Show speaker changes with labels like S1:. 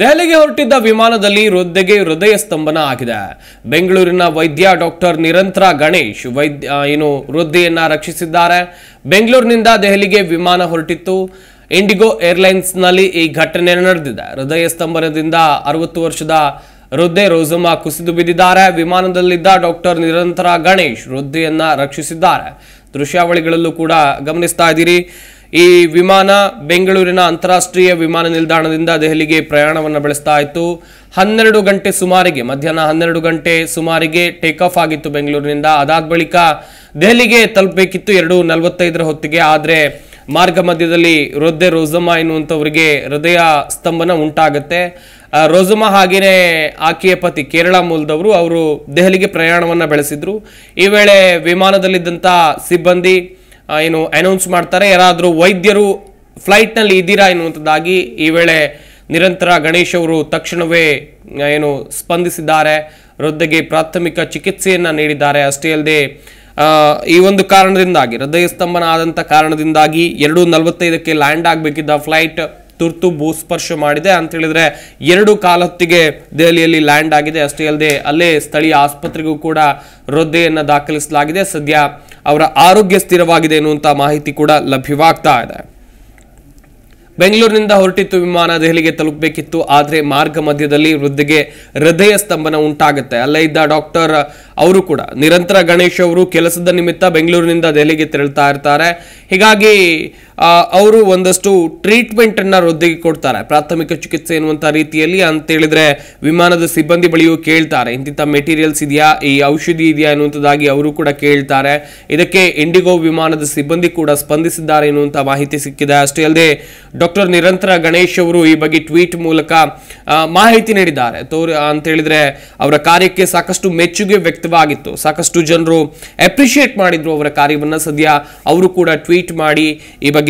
S1: ದೆಹಲಿಗೆ ಹೊರಟಿದ್ದ ವಿಮಾನದಲ್ಲಿ ವೃದ್ಧೆಗೆ ಹೃದಯ ಸ್ತಂಭನ ಆಗಿದೆ ಬೆಂಗಳೂರಿನ ವೈದ್ಯ ಡಾಕ್ಟರ್ ನಿರಂತರ ಗಣೇಶ್ ವೈದ್ಯ ಏನು ವೃದ್ಧೆಯನ್ನ ರಕ್ಷಿಸಿದ್ದಾರೆ ಬೆಂಗಳೂರಿನಿಂದ ದೆಹಲಿಗೆ ವಿಮಾನ ಹೊರಟಿತ್ತು ಇಂಡಿಗೋ ಏರ್ಲೈನ್ಸ್ನಲ್ಲಿ ಈ ಘಟನೆ ನಡೆದಿದೆ ಹೃದಯ ಸ್ತಂಭನದಿಂದ ಅರವತ್ತು ವರ್ಷದ ವೃದ್ಧೆ ರೋಜಮ್ಮ ಕುಸಿದು ಬಿದ್ದಿದ್ದಾರೆ ವಿಮಾನದಲ್ಲಿದ್ದ ಡಾಕ್ಟರ್ ನಿರಂತರ ಗಣೇಶ್ ವೃದ್ಧೆಯನ್ನ ರಕ್ಷಿಸಿದ್ದಾರೆ ದೃಶ್ಯಾವಳಿಗಳಲ್ಲೂ ಕೂಡ ಗಮನಿಸ್ತಾ ಇದ್ದೀರಿ ಈ ವಿಮಾನ ಬೆಂಗಳೂರಿನ ಅಂತಾರಾಷ್ಟ್ರೀಯ ವಿಮಾನ ನಿಲ್ದಾಣದಿಂದ ದೆಹಲಿಗೆ ಪ್ರಯಾಣವನ್ನು ಬೆಳೆಸ್ತಾ ಇತ್ತು ಹನ್ನೆರಡು ಗಂಟೆ ಸುಮಾರಿಗೆ ಮಧ್ಯಾಹ್ನ ಹನ್ನೆರಡು ಗಂಟೆ ಸುಮಾರಿಗೆ ಟೇಕ್ ಆಫ್ ಆಗಿತ್ತು ಬೆಂಗಳೂರಿನಿಂದ ಅದಾದ ಬಳಿಕ ದೆಹಲಿಗೆ ತಲುಪಬೇಕಿತ್ತು ಎರಡು ನಲವತ್ತೈದರ ಹೊತ್ತಿಗೆ ಆದರೆ ಮಾರ್ಗ ಮಧ್ಯದಲ್ಲಿ ರೊದ್ದೆ ರೋಜಮ್ಮ ಎನ್ನುವಂಥವರಿಗೆ ಹೃದಯ ಸ್ತಂಭನ ಉಂಟಾಗುತ್ತೆ ರೋಜಮ್ಮ ಹಾಗೆಯೇ ಆಕೆಯ ಪತಿ ಕೇರಳ ಮೂಲದವರು ಅವರು ದೆಹಲಿಗೆ ಪ್ರಯಾಣವನ್ನು ಬೆಳೆಸಿದ್ರು ಈ ವೇಳೆ ವಿಮಾನದಲ್ಲಿದ್ದಂಥ ಸಿಬ್ಬಂದಿ ಏನು ಅನೌನ್ಸ್ ಮಾಡ್ತಾರೆ ಯಾರಾದರೂ ವೈದ್ಯರು ಫ್ಲೈಟ್ನಲ್ಲಿ ಇದ್ದೀರಾ ಎನ್ನುವಂಥದ್ದಾಗಿ ಈ ವೇಳೆ ನಿರಂತರ ಗಣೇಶ್ ಅವರು ತಕ್ಷಣವೇ ಏನು ಸ್ಪಂದಿಸಿದ್ದಾರೆ ಹೃದಯಗೆ ಪ್ರಾಥಮಿಕ ಚಿಕಿತ್ಸೆಯನ್ನು ನೀಡಿದ್ದಾರೆ ಅಷ್ಟೇ ಅಲ್ಲದೆ ಈ ಒಂದು ಕಾರಣದಿಂದಾಗಿ ಹೃದಯ ಸ್ತಂಭನ ಆದಂಥ ಕಾರಣದಿಂದಾಗಿ ಎರಡು ನಲವತ್ತೈದಕ್ಕೆ ಲ್ಯಾಂಡ್ ಆಗಬೇಕಿದ್ದ ಫ್ಲೈಟ್ ತುರ್ತು ಭೂಸ್ಪರ್ಶ ಮಾಡಿದೆ ಅಂತ ಹೇಳಿದ್ರೆ ಎರಡು ಕಾಲೊತ್ತಿಗೆ ದೆಹಲಿಯಲ್ಲಿ ಲ್ಯಾಂಡ್ ಆಗಿದೆ ಅಷ್ಟೇ ಅಲ್ಲದೆ ಅಲ್ಲೇ ಸ್ಥಳೀಯ ಆಸ್ಪತ್ರೆಗೂ ಕೂಡ ರೊದ್ದೆಯನ್ನು ದಾಖಲಿಸಲಾಗಿದೆ ಸದ್ಯ ಅವರ ಆರೋಗ್ಯ ಸ್ಥಿರವಾಗಿದೆ ಎನ್ನುವಂತಹ ಮಾಹಿತಿ ಕೂಡ ಲಭ್ಯವಾಗ್ತಾ ಇದೆ ಬೆಂಗಳೂರಿನಿಂದ ಹೊರಟಿತ್ತು ವಿಮಾನ ದೆಹಲಿಗೆ ತಲುಪಬೇಕಿತ್ತು ಆದರೆ ಮಾರ್ಗ ಮಧ್ಯದಲ್ಲಿ ವೃದ್ಧಿಗೆ ಹೃದಯ ಸ್ತಂಭನ ಉಂಟಾಗುತ್ತೆ ಅಲ್ಲೇ ಇದ್ದ ಡಾಕ್ಟರ್ ಅವರು ಕೂಡ ನಿರಂತರ ಗಣೇಶ್ ಅವರು ಕೆಲಸದ ನಿಮಿತ್ತ ಬೆಂಗಳೂರಿನಿಂದ ದೆಹಲಿಗೆ ತೆರಳ್ತಾ ಇರ್ತಾರೆ ಹೀಗಾಗಿ ಅವರು ಒಂದಷ್ಟು ಟ್ರೀಟ್ಮೆಂಟನ್ನು ರೊದ್ದಿಗೆ ಕೊಡ್ತಾರೆ ಪ್ರಾಥಮಿಕ ಚಿಕಿತ್ಸೆ ಎನ್ನುವಂಥ ರೀತಿಯಲ್ಲಿ ಹೇಳಿದ್ರೆ ವಿಮಾನದ ಸಿಬ್ಬಂದಿ ಬಳಿಯೂ ಕೇಳ್ತಾರೆ ಇಂತಿಂಥ ಮೆಟೀರಿಯಲ್ಸ್ ಇದೆಯಾ ಈ ಔಷಧಿ ಇದೆಯಾ ಎನ್ನುವಂಥದ್ದಾಗಿ ಅವರು ಕೂಡ ಕೇಳ್ತಾರೆ ಇದಕ್ಕೆ ಇಂಡಿಗೋ ವಿಮಾನದ ಸಿಬ್ಬಂದಿ ಕೂಡ ಸ್ಪಂದಿಸಿದ್ದಾರೆ ಎನ್ನುವಂಥ ಮಾಹಿತಿ ಸಿಕ್ಕಿದೆ ಅಷ್ಟೇ ಅಲ್ಲದೆ ಡಾಕ್ಟರ್ ನಿರಂತರ ಗಣೇಶ್ ಅವರು ಈ ಬಗ್ಗೆ ಟ್ವೀಟ್ ಮೂಲಕ ಮಾಹಿತಿ ನೀಡಿದ್ದಾರೆ ಅಂತ ಅಂತೇಳಿದರೆ ಅವರ ಕಾರ್ಯಕ್ಕೆ ಸಾಕಷ್ಟು ಮೆಚ್ಚುಗೆ ವ್ಯಕ್ತವಾಗಿತ್ತು ಸಾಕಷ್ಟು ಜನರು ಅಪ್ರಿಷಿಯೇಟ್ ಮಾಡಿದ್ರು ಅವರ ಕಾರ್ಯವನ್ನು ಸದ್ಯ ಅವರು ಕೂಡ ಟ್ವೀಟ್ ಮಾಡಿ ಈ ಬಗ್ಗೆ